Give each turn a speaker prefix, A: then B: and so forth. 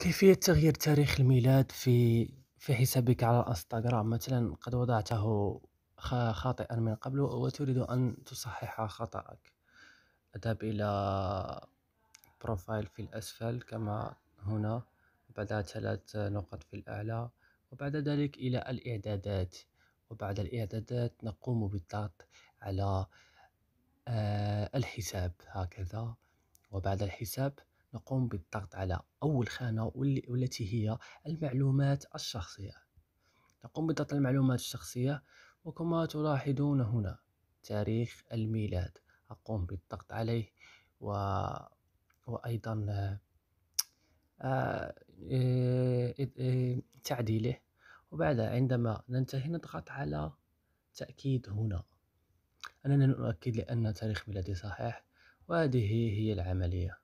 A: كيفية تغيير تاريخ الميلاد في في حسابك على الانستغرام مثلا قد وضعته خاطئا من قبل وتريد أن تصحح خطأك اذهب إلى بروفايل في الأسفل كما هنا بعد ثلاث نقط في الأعلى وبعد ذلك إلى الإعدادات وبعد الإعدادات نقوم بالضغط على آه، الحساب هكذا وبعد الحساب نقوم بالضغط على أول خانة والتي هي المعلومات الشخصية نقوم بضغط المعلومات الشخصية وكما تلاحظون هنا تاريخ الميلاد أقوم بالضغط عليه و... وأيضا آه، آه، آه، تعديله وبعد عندما ننتهي نضغط على تأكيد هنا أننا نؤكد لأن تاريخ ميلادي صحيح وهذه هي العملية